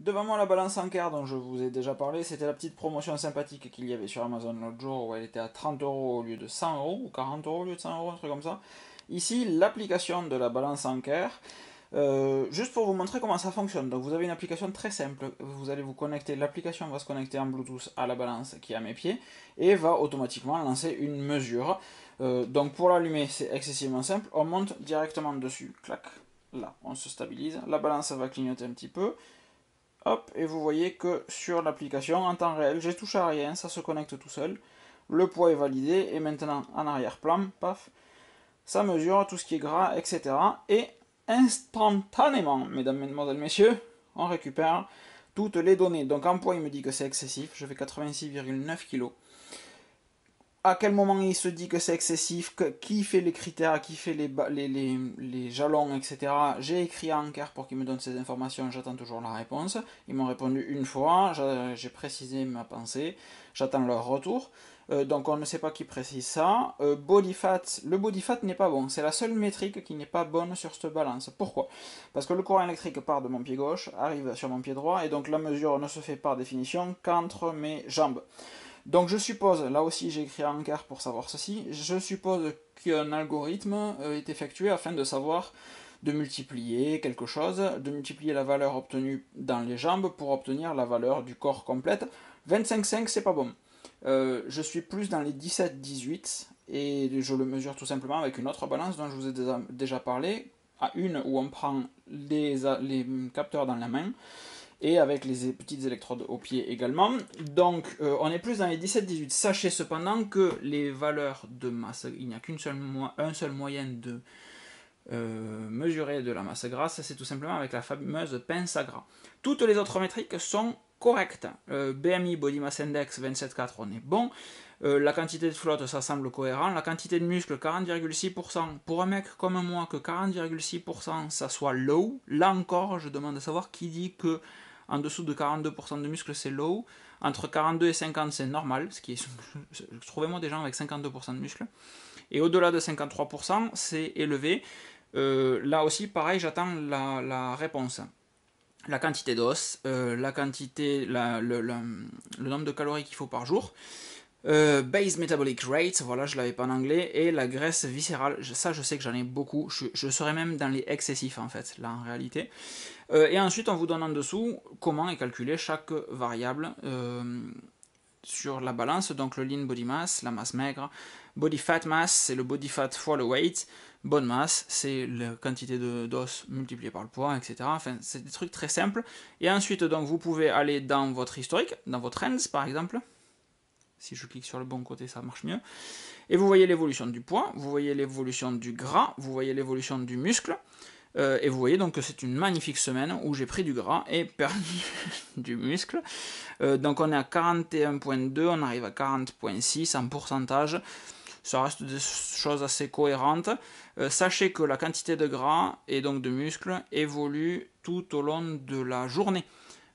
Devant moi, la balance en dont je vous ai déjà parlé, c'était la petite promotion sympathique qu'il y avait sur Amazon l'autre jour où elle était à 30 euros au lieu de 100 euros, ou 40 euros au lieu de 100 euros, un truc comme ça. Ici, l'application de la balance en euh, juste pour vous montrer comment ça fonctionne, donc vous avez une application très simple, vous allez vous connecter, l'application va se connecter en Bluetooth à la balance qui est à mes pieds et va automatiquement lancer une mesure. Euh, donc pour l'allumer c'est excessivement simple, on monte directement dessus, clac, là on se stabilise, la balance va clignoter un petit peu, Hop, et vous voyez que sur l'application, en temps réel, j'ai touché à rien, ça se connecte tout seul. Le poids est validé, et maintenant, en arrière-plan, paf, ça mesure tout ce qui est gras, etc. Et instantanément, mesdames, mesdemoiselles, messieurs, on récupère toutes les données. Donc en poids, il me dit que c'est excessif, je fais 86,9 kg à quel moment il se dit que c'est excessif, que, qui fait les critères, qui fait les, jalons, etc. J'ai écrit à Anker pour qu'il me donne ces informations, j'attends toujours la réponse. Ils m'ont répondu une fois, j'ai précisé ma pensée, j'attends leur retour. Euh, donc on ne sait pas qui précise ça. Euh, body fat, le body fat n'est pas bon. C'est la seule métrique qui n'est pas bonne sur ce balance. Pourquoi Parce que le courant électrique part de mon pied gauche, arrive sur mon pied droit, et donc la mesure ne se fait par définition qu'entre mes jambes. Donc je suppose, là aussi j'ai écrit un quart pour savoir ceci, je suppose qu'un algorithme euh, est effectué afin de savoir de multiplier quelque chose, de multiplier la valeur obtenue dans les jambes pour obtenir la valeur du corps complète. 25,5 c'est pas bon. Euh, je suis plus dans les 17-18 et je le mesure tout simplement avec une autre balance dont je vous ai déjà parlé, à une où on prend les capteurs dans la main et avec les petites électrodes au pied également. Donc euh, on est plus dans les 17-18. Sachez cependant que les valeurs de masse, il n'y a qu'un seul, seul moyen de euh, mesurer de la masse grasse, c'est tout simplement avec la fameuse pince à gras. Toutes les autres métriques sont correctes. Euh, BMI, Body Mass Index 27,4, on est bon. la quantité de flotte, ça semble cohérent. La quantité de muscle, 40,6%. Pour un mec comme moi, que 40,6%, ça soit low. Là encore, je demande à savoir qui dit que en dessous de 42% de muscle, c'est low. Entre 42 et 50, c'est normal. Ce qui est... Trouvez-moi des gens avec 52% de muscle. Et au-delà de 53%, c'est élevé. Euh, là aussi, pareil, j'attends la, réponse. La quantité d'os, euh, la quantité, le nombre de calories qu'il faut par jour. Euh, base metabolic rate, voilà, je l'avais pas en anglais, et la graisse viscérale, ça je sais que j'en ai beaucoup, je, serais même dans les excessifs en fait, là en réalité. Euh, et ensuite on vous donne en dessous comment est calculée chaque variable euh, sur la balance, donc le lean body mass, la masse maigre, body fat mass, c'est le body fat fois le weight, bonne masse c'est la quantité d'os multipliée par le poids, etc. Enfin, c'est des trucs très simples. Et ensuite, donc vous pouvez aller dans votre historique, dans votre trends par exemple, si je clique sur le bon côté, ça marche mieux. Et vous voyez l'évolution du poids, vous voyez l'évolution du gras, vous voyez l'évolution du muscle. Euh, et vous voyez donc que c'est une magnifique semaine où j'ai pris du gras et perdu du muscle. Euh, donc on est à 41.2, on arrive à 40.6 en pourcentage. Ça reste des choses assez cohérentes. Euh, sachez que la quantité de gras et donc de muscle évolue tout au long de la journée.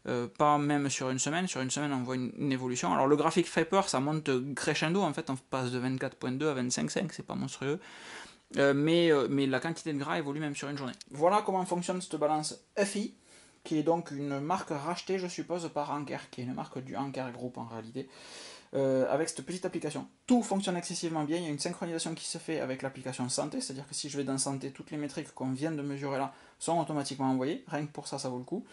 Euh, pas même sur une semaine, sur une semaine on voit une, évolution. Alors le graphique fait peur, ça monte crescendo, en fait on passe de 24.2 à 25.5, c'est pas monstrueux. Euh, mais, euh, mais la quantité de gras évolue même sur une journée. Voilà comment fonctionne cette balance EFI, qui est donc une marque rachetée, je suppose, par Anker, qui est une marque du Anker Group en réalité. Euh, avec cette petite application. Tout fonctionne excessivement bien, il y a une synchronisation qui se fait avec l'application santé, c'est-à-dire que si je vais dans santé, toutes les métriques qu'on vient de mesurer là sont automatiquement envoyées, rien que pour ça, ça vaut le coup.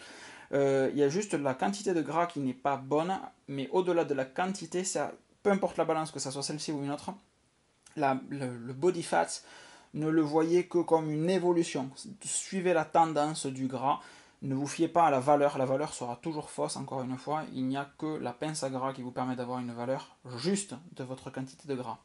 Euh, il y a juste la quantité de gras qui n'est pas bonne, mais au-delà de la quantité, peu importe la balance, que ça soit celle-ci ou une autre, le, le body fat ne le voyait que comme une évolution, suivez la tendance du gras, ne vous fiez pas à la valeur, la valeur sera toujours fausse, encore une fois, il n'y a que la pince à gras qui vous permet d'avoir une valeur juste de votre quantité de gras.